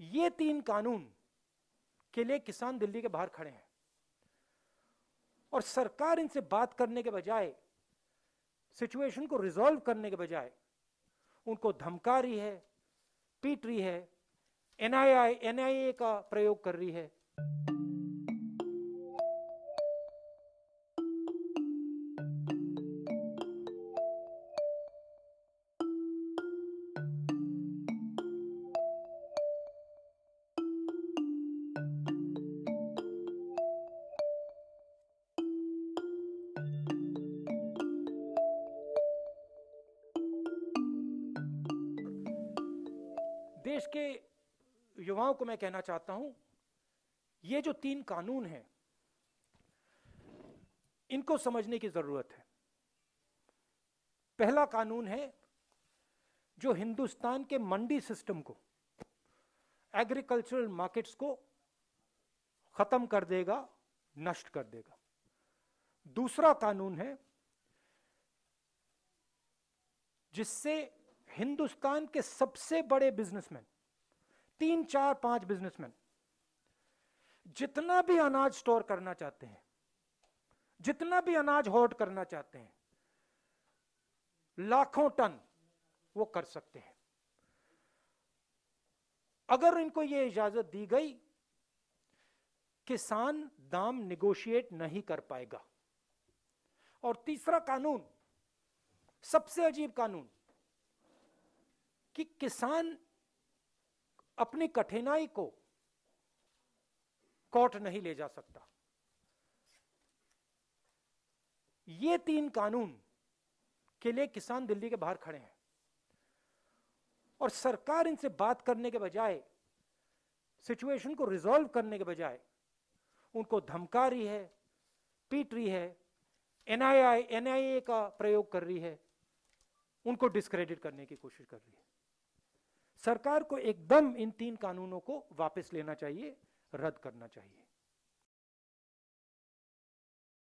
ये तीन कानून के लिए किसान दिल्ली के बाहर खड़े हैं और सरकार इनसे बात करने के बजाय सिचुएशन को रिजॉल्व करने के बजाय उनको धमका रही है पीट रही है एनआईआई एनआईए का प्रयोग कर रही है देश के युवाओं को मैं कहना चाहता हूं ये जो तीन कानून हैं इनको समझने की जरूरत है पहला कानून है जो हिंदुस्तान के मंडी सिस्टम को एग्रीकल्चरल मार्केट्स को खत्म कर देगा नष्ट कर देगा दूसरा कानून है जिससे हिंदुस्तान के सबसे बड़े बिजनेसमैन तीन चार पांच बिजनेसमैन जितना भी अनाज स्टोर करना चाहते हैं जितना भी अनाज होर्ड करना चाहते हैं लाखों टन वो कर सकते हैं अगर इनको ये इजाजत दी गई किसान दाम निगोशिएट नहीं कर पाएगा और तीसरा कानून सबसे अजीब कानून कि किसान अपनी कठिनाई को कोर्ट नहीं ले जा सकता ये तीन कानून के लिए किसान दिल्ली के बाहर खड़े हैं और सरकार इनसे बात करने के बजाय सिचुएशन को रिजॉल्व करने के बजाय उनको धमका रही है पीट रही है एनआईआई एनआईए का प्रयोग कर रही है उनको डिस्क्रेडिट करने की कोशिश कर रही है सरकार को एकदम इन तीन कानूनों को वापस लेना चाहिए रद्द करना चाहिए